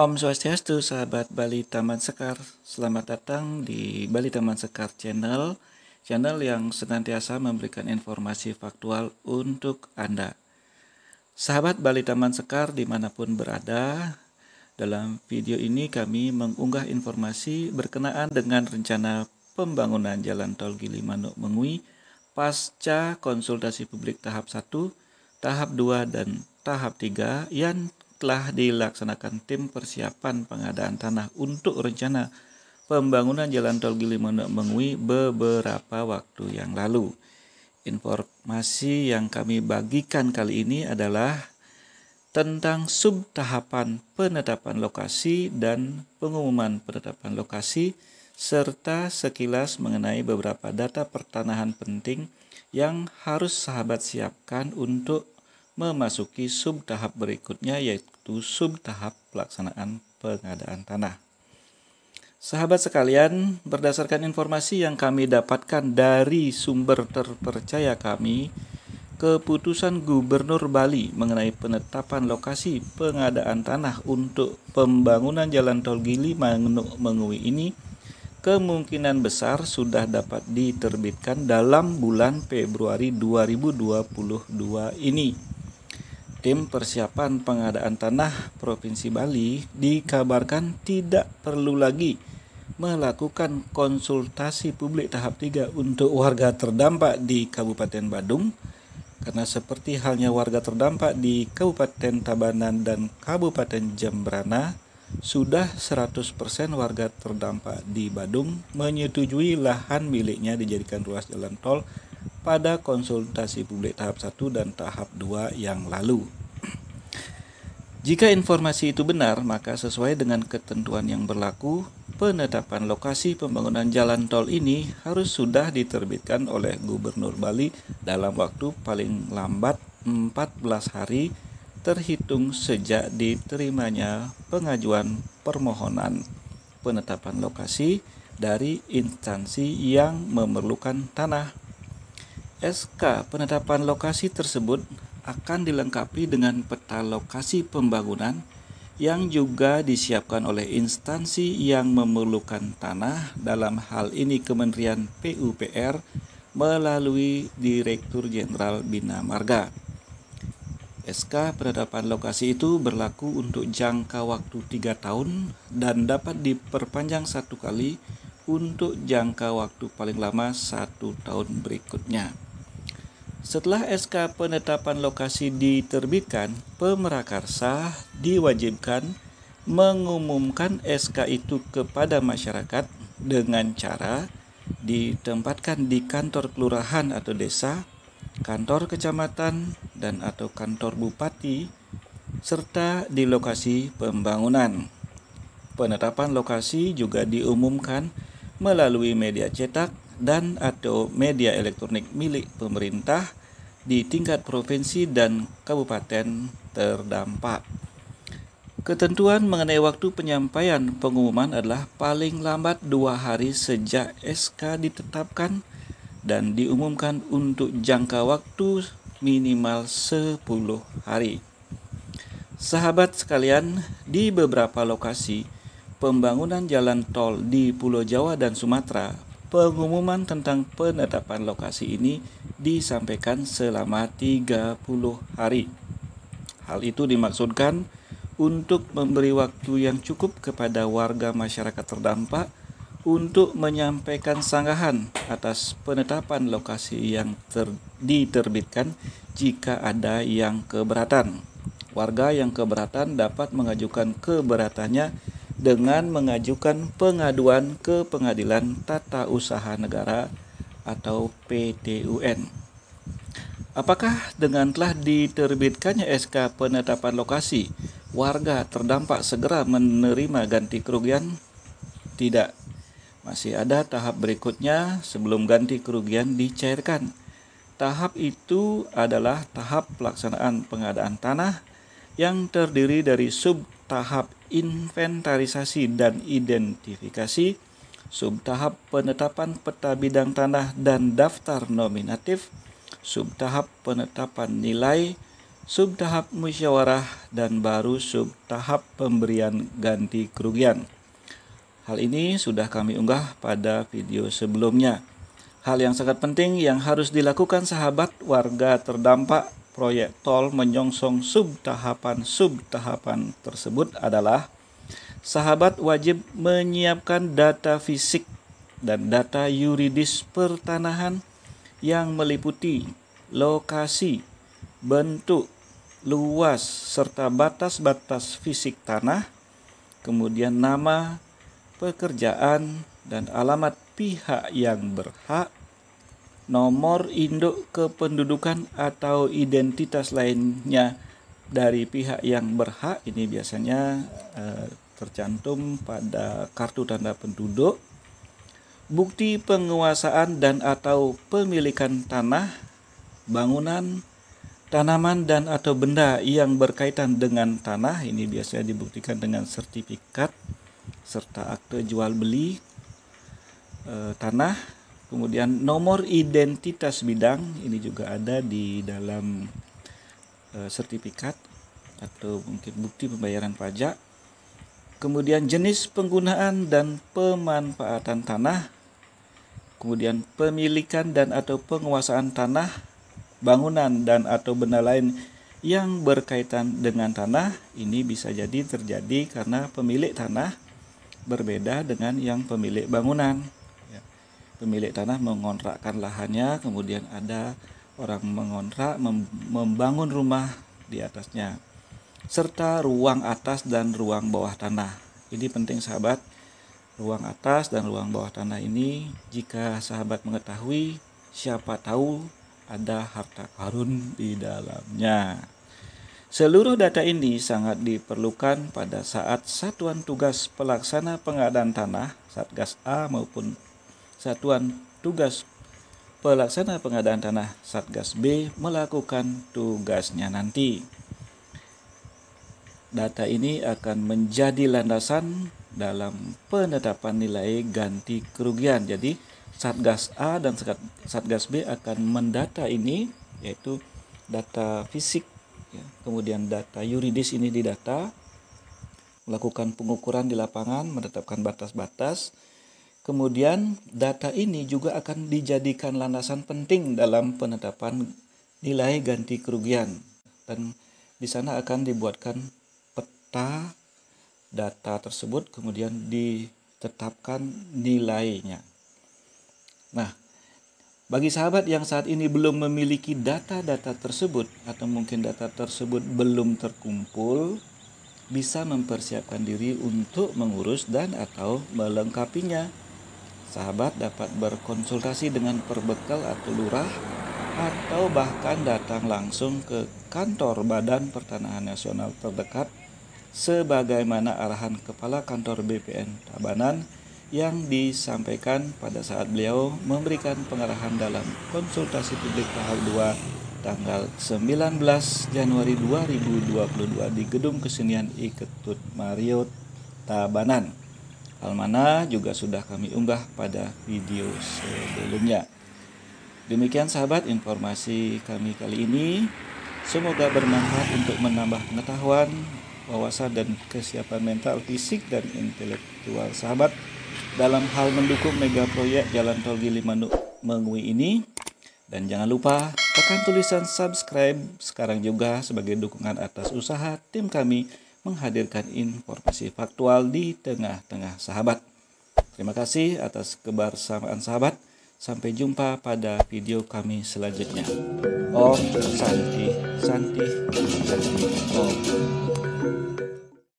Om Swastiastu, sahabat Bali Taman Sekar. Selamat datang di Bali Taman Sekar Channel, channel yang senantiasa memberikan informasi faktual untuk Anda. Sahabat Bali Taman Sekar dimanapun berada, dalam video ini kami mengunggah informasi berkenaan dengan rencana pembangunan Jalan Tol Gili Manuk Mengui pasca konsultasi publik tahap 1, tahap 2, dan tahap 3 yang telah dilaksanakan tim persiapan pengadaan tanah untuk rencana pembangunan jalan tol Gili Manuk Mengwi beberapa waktu yang lalu. Informasi yang kami bagikan kali ini adalah tentang sub tahapan penetapan lokasi dan pengumuman penetapan lokasi serta sekilas mengenai beberapa data pertanahan penting yang harus sahabat siapkan untuk memasuki sub tahap berikutnya yaitu sub tahap pelaksanaan pengadaan tanah. Sahabat sekalian, berdasarkan informasi yang kami dapatkan dari sumber terpercaya kami, keputusan Gubernur Bali mengenai penetapan lokasi pengadaan tanah untuk pembangunan jalan tol Gili Mangui ini kemungkinan besar sudah dapat diterbitkan dalam bulan Februari 2022 ini. Tim Persiapan Pengadaan Tanah Provinsi Bali dikabarkan tidak perlu lagi melakukan konsultasi publik tahap 3 untuk warga terdampak di Kabupaten Badung karena seperti halnya warga terdampak di Kabupaten Tabanan dan Kabupaten Jembrana sudah 100% warga terdampak di Badung menyetujui lahan miliknya dijadikan ruas jalan tol pada konsultasi publik tahap 1 dan tahap 2 yang lalu. Jika informasi itu benar, maka sesuai dengan ketentuan yang berlaku, penetapan lokasi pembangunan jalan tol ini harus sudah diterbitkan oleh Gubernur Bali dalam waktu paling lambat 14 hari terhitung sejak diterimanya pengajuan permohonan penetapan lokasi dari instansi yang memerlukan tanah SK penetapan lokasi tersebut akan dilengkapi dengan peta lokasi pembangunan yang juga disiapkan oleh instansi yang memerlukan tanah dalam hal ini Kementerian PUPR melalui Direktur Jenderal Bina Marga. SK penetapan lokasi itu berlaku untuk jangka waktu 3 tahun dan dapat diperpanjang satu kali untuk jangka waktu paling lama satu tahun berikutnya. Setelah SK penetapan lokasi diterbitkan, pemerakarsa diwajibkan mengumumkan SK itu kepada masyarakat dengan cara ditempatkan di kantor kelurahan atau desa, kantor kecamatan dan atau kantor bupati serta di lokasi pembangunan. Penetapan lokasi juga diumumkan melalui media cetak dan atau media elektronik milik pemerintah di tingkat provinsi dan kabupaten terdampak. Ketentuan mengenai waktu penyampaian pengumuman adalah paling lambat dua hari sejak SK ditetapkan dan diumumkan untuk jangka waktu minimal 10 hari. Sahabat sekalian, di beberapa lokasi, pembangunan jalan tol di Pulau Jawa dan Sumatera Pengumuman tentang penetapan lokasi ini disampaikan selama 30 hari. Hal itu dimaksudkan untuk memberi waktu yang cukup kepada warga masyarakat terdampak untuk menyampaikan sanggahan atas penetapan lokasi yang ter diterbitkan jika ada yang keberatan. Warga yang keberatan dapat mengajukan keberatannya dengan mengajukan pengaduan ke Pengadilan Tata Usaha Negara atau PTUN. Apakah dengan telah diterbitkannya SK penetapan lokasi, warga terdampak segera menerima ganti kerugian? Tidak. Masih ada tahap berikutnya sebelum ganti kerugian dicairkan. Tahap itu adalah tahap pelaksanaan pengadaan tanah yang terdiri dari sub tahap inventarisasi dan identifikasi, subtahap penetapan peta bidang tanah dan daftar nominatif, subtahap penetapan nilai, subtahap musyawarah, dan baru subtahap pemberian ganti kerugian. Hal ini sudah kami unggah pada video sebelumnya. Hal yang sangat penting yang harus dilakukan sahabat warga terdampak proyek tol menyongsong sub-tahapan-sub-tahapan tersebut adalah sahabat wajib menyiapkan data fisik dan data yuridis pertanahan yang meliputi lokasi, bentuk, luas, serta batas-batas fisik tanah, kemudian nama, pekerjaan, dan alamat pihak yang berhak nomor induk kependudukan atau identitas lainnya dari pihak yang berhak ini biasanya eh, tercantum pada kartu tanda penduduk bukti penguasaan dan atau pemilikan tanah bangunan tanaman dan atau benda yang berkaitan dengan tanah ini biasanya dibuktikan dengan sertifikat serta akte jual beli eh, tanah Kemudian nomor identitas bidang ini juga ada di dalam eh, sertifikat atau mungkin bukti pembayaran pajak. Kemudian jenis penggunaan dan pemanfaatan tanah. Kemudian pemilikan dan atau penguasaan tanah, bangunan dan atau benda lain yang berkaitan dengan tanah ini bisa jadi terjadi karena pemilik tanah berbeda dengan yang pemilik bangunan pemilik tanah mengontrakkan lahannya, kemudian ada orang mengontrak mem membangun rumah di atasnya, serta ruang atas dan ruang bawah tanah. Ini penting sahabat, ruang atas dan ruang bawah tanah ini jika sahabat mengetahui siapa tahu ada harta karun di dalamnya. Seluruh data ini sangat diperlukan pada saat satuan tugas pelaksana pengadaan tanah Satgas A maupun Satuan Tugas Pelaksana Pengadaan Tanah Satgas B melakukan tugasnya nanti. Data ini akan menjadi landasan dalam penetapan nilai ganti kerugian. Jadi Satgas A dan Satgas B akan mendata ini yaitu data fisik ya. kemudian data yuridis ini didata melakukan pengukuran di lapangan menetapkan batas-batas Kemudian data ini juga akan dijadikan landasan penting dalam penetapan nilai ganti kerugian dan di sana akan dibuatkan peta data tersebut kemudian ditetapkan nilainya. Nah, bagi sahabat yang saat ini belum memiliki data-data tersebut atau mungkin data tersebut belum terkumpul, bisa mempersiapkan diri untuk mengurus dan atau melengkapinya Sahabat dapat berkonsultasi dengan perbekal atau lurah atau bahkan datang langsung ke kantor Badan Pertanahan Nasional terdekat sebagaimana arahan Kepala Kantor BPN Tabanan yang disampaikan pada saat beliau memberikan pengarahan dalam konsultasi publik tahap 2 tanggal 19 Januari 2022 di Gedung Kesenian Iketut Mariot Tabanan. Almana juga sudah kami unggah pada video sebelumnya. Demikian sahabat informasi kami kali ini. Semoga bermanfaat untuk menambah pengetahuan, wawasan dan kesiapan mental, fisik dan intelektual sahabat dalam hal mendukung mega proyek Jalan Tol Gili Manuk Mengwi ini. Dan jangan lupa tekan tulisan subscribe sekarang juga sebagai dukungan atas usaha tim kami menghadirkan informasi faktual di tengah-tengah sahabat. Terima kasih atas kebersamaan sahabat. Sampai jumpa pada video kami selanjutnya. Om oh, Santi Santi Santi oh. Om.